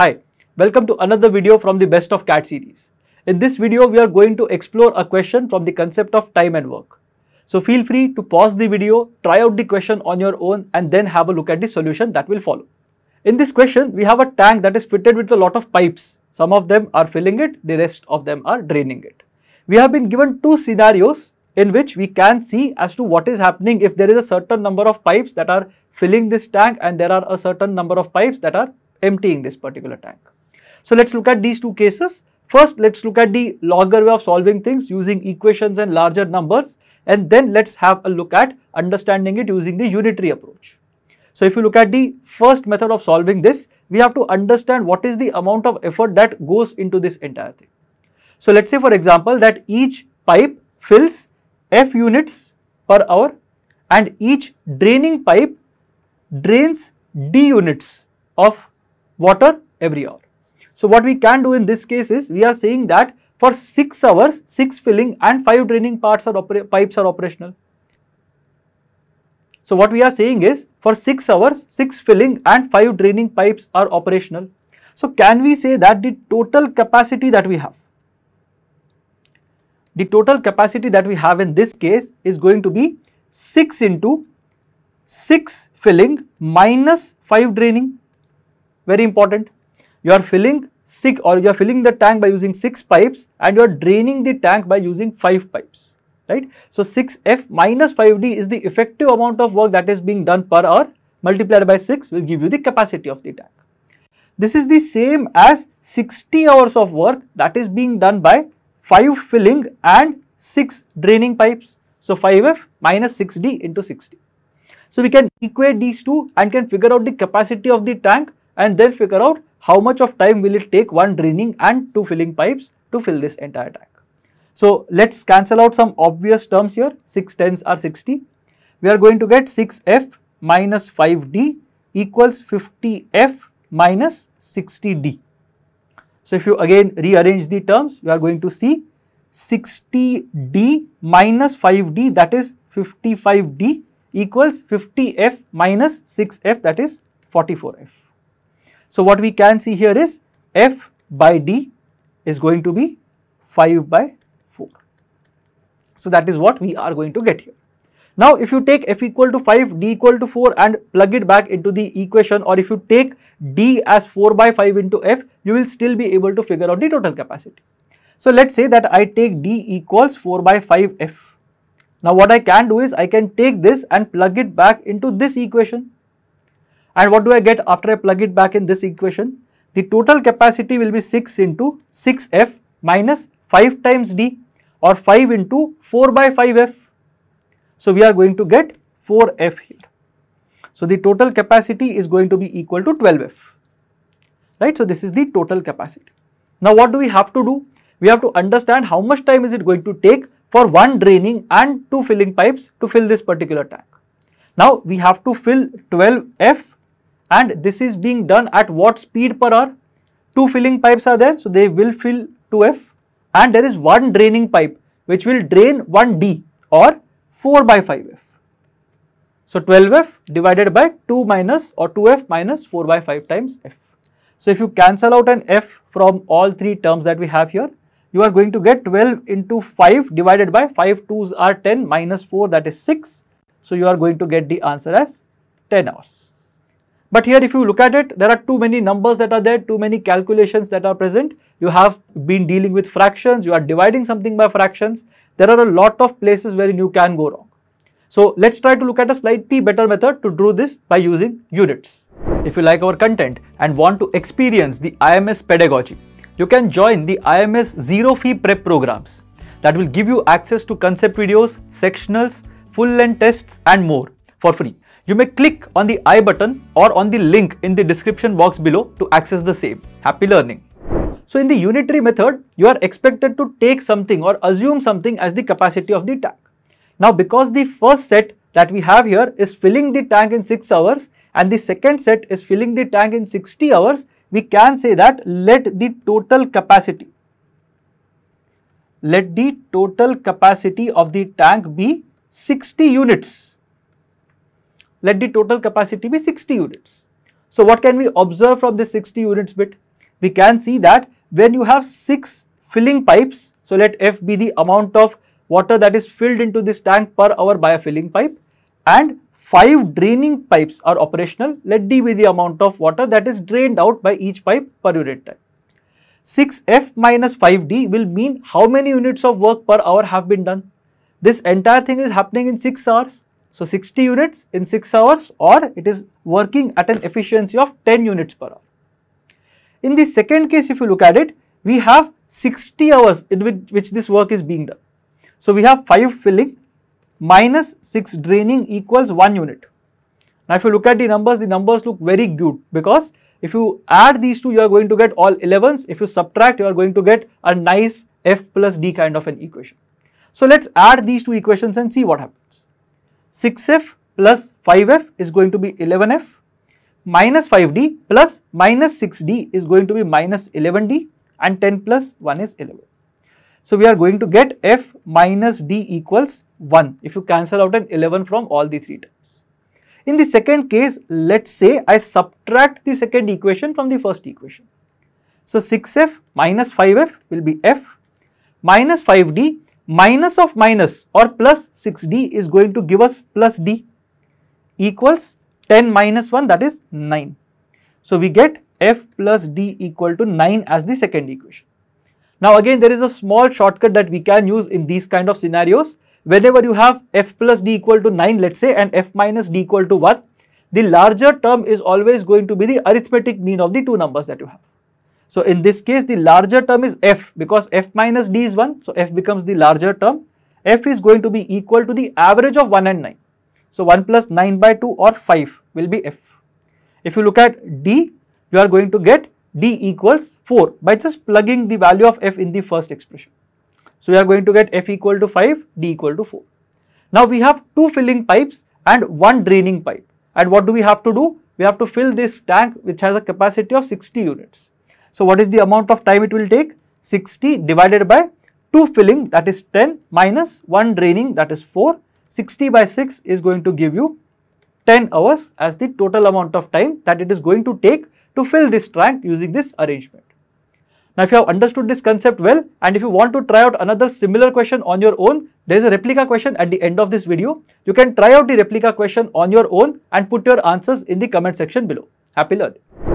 Hi, welcome to another video from the Best of CAT series. In this video, we are going to explore a question from the concept of time and work. So feel free to pause the video, try out the question on your own and then have a look at the solution that will follow. In this question, we have a tank that is fitted with a lot of pipes. Some of them are filling it, the rest of them are draining it. We have been given two scenarios in which we can see as to what is happening if there is a certain number of pipes that are filling this tank and there are a certain number of pipes that are emptying this particular tank. So let's look at these two cases. First, let's look at the longer way of solving things using equations and larger numbers and then let's have a look at understanding it using the unitary approach. So if you look at the first method of solving this, we have to understand what is the amount of effort that goes into this entire thing. So let's say for example that each pipe fills F units per hour and each draining pipe drains D units of water every hour. So, what we can do in this case is we are saying that for 6 hours, 6 filling and 5 draining parts or pipes are operational. So, what we are saying is for 6 hours, 6 filling and 5 draining pipes are operational. So, can we say that the total capacity that we have, the total capacity that we have in this case is going to be 6 into 6 filling minus 5 draining very important. You are filling 6 or you are filling the tank by using 6 pipes and you are draining the tank by using 5 pipes, right. So, 6F minus 5D is the effective amount of work that is being done per hour multiplied by 6 will give you the capacity of the tank. This is the same as 60 hours of work that is being done by 5 filling and 6 draining pipes. So, 5F minus 6D into 60. So, we can equate these two and can figure out the capacity of the tank and then figure out how much of time will it take one draining and two filling pipes to fill this entire tank. So let's cancel out some obvious terms here, 6 tens are 60. We are going to get 6F minus 5D equals 50F minus 60D. So if you again rearrange the terms, you are going to see 60D minus 5D that is 55D equals 50F minus 6F that is 44F. So, what we can see here is F by D is going to be 5 by 4. So, that is what we are going to get here. Now, if you take F equal to 5, D equal to 4 and plug it back into the equation or if you take D as 4 by 5 into F, you will still be able to figure out the total capacity. So, let us say that I take D equals 4 by 5 F. Now, what I can do is I can take this and plug it back into this equation and what do I get after I plug it back in this equation? The total capacity will be 6 into 6F minus 5 times D or 5 into 4 by 5F. So, we are going to get 4F here. So, the total capacity is going to be equal to 12F, right. So, this is the total capacity. Now, what do we have to do? We have to understand how much time is it going to take for one draining and two filling pipes to fill this particular tank. Now, we have to fill 12F and this is being done at what speed per hour? Two filling pipes are there, so they will fill 2F and there is one draining pipe which will drain 1D or 4 by 5F. So 12F divided by 2 minus or 2F minus 4 by 5 times F. So if you cancel out an F from all three terms that we have here, you are going to get 12 into 5 divided by 5 2s are 10 minus 4 that is 6. So you are going to get the answer as 10 hours. But here if you look at it, there are too many numbers that are there, too many calculations that are present. You have been dealing with fractions, you are dividing something by fractions. There are a lot of places where you can go wrong. So let's try to look at a slightly better method to do this by using units. If you like our content and want to experience the IMS pedagogy, you can join the IMS zero fee prep programs that will give you access to concept videos, sectionals, full length tests and more for free. You may click on the I button or on the link in the description box below to access the same. Happy learning! So in the unitary method, you are expected to take something or assume something as the capacity of the tank. Now because the first set that we have here is filling the tank in 6 hours and the second set is filling the tank in 60 hours, we can say that let the total capacity, let the total capacity of the tank be 60 units let the total capacity be 60 units. So what can we observe from this 60 units bit? We can see that when you have 6 filling pipes, so let F be the amount of water that is filled into this tank per hour by a filling pipe and 5 draining pipes are operational, let D be the amount of water that is drained out by each pipe per unit time. 6F minus 5D will mean how many units of work per hour have been done. This entire thing is happening in 6 hours. So 60 units in 6 hours or it is working at an efficiency of 10 units per hour. In the second case, if you look at it, we have 60 hours in which, which this work is being done. So we have 5 filling minus 6 draining equals 1 unit. Now if you look at the numbers, the numbers look very good because if you add these two, you are going to get all 11s. If you subtract, you are going to get a nice f plus d kind of an equation. So let's add these two equations and see what happens. 6f plus 5f is going to be 11f minus 5d plus minus 6d is going to be minus 11d and 10 plus 1 is 11. So, we are going to get f minus d equals 1 if you cancel out an 11 from all the three terms. In the second case, let us say I subtract the second equation from the first equation. So, 6f minus 5f will be f minus 5d minus of minus or plus 6d is going to give us plus d equals 10 minus 1 that is 9. So, we get f plus d equal to 9 as the second equation. Now, again there is a small shortcut that we can use in these kind of scenarios. Whenever you have f plus d equal to 9 let us say and f minus d equal to 1, the larger term is always going to be the arithmetic mean of the two numbers that you have. So in this case, the larger term is f because f minus d is 1. So f becomes the larger term. f is going to be equal to the average of 1 and 9. So 1 plus 9 by 2 or 5 will be f. If you look at d, you are going to get d equals 4 by just plugging the value of f in the first expression. So we are going to get f equal to 5, d equal to 4. Now we have two filling pipes and one draining pipe. And what do we have to do? We have to fill this tank which has a capacity of 60 units. So what is the amount of time it will take? 60 divided by 2 filling that is 10 minus 1 draining that is 4. 60 by 6 is going to give you 10 hours as the total amount of time that it is going to take to fill this tank using this arrangement. Now, if you have understood this concept well and if you want to try out another similar question on your own, there is a replica question at the end of this video. You can try out the replica question on your own and put your answers in the comment section below. Happy learning.